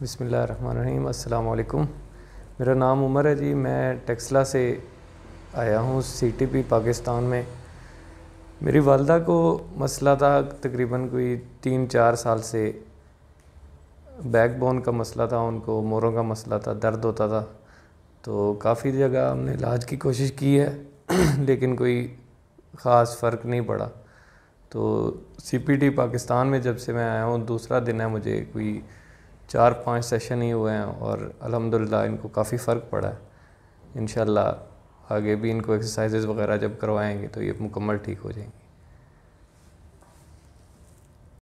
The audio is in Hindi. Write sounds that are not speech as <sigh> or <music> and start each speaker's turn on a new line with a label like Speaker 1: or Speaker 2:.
Speaker 1: बिसमीम अल्लाम मेरा नाम उमर है जी मैं टेक्सला से आया हूँ सीटीपी पाकिस्तान में मेरी वालदा को मसला था तकरीबन कोई तीन चार साल से बैक बोन का मसला था उनको मोरों का मसला था दर्द होता था तो काफ़ी जगह हमने इलाज की कोशिश की है <clears throat> लेकिन कोई ख़ास फ़र्क नहीं पड़ा तो सीपीटी पाकिस्तान में जब से मैं आया हूँ दूसरा दिन है मुझे कोई चार पाँच सेशन ही हुए हैं और अल्हम्दुलिल्लाह इनको काफ़ी फ़र्क पड़ा है इन आगे भी इनको एक्सरसाइजेज़ वगैरह जब करवाएंगे तो ये मुकम्मल ठीक हो जाएंगी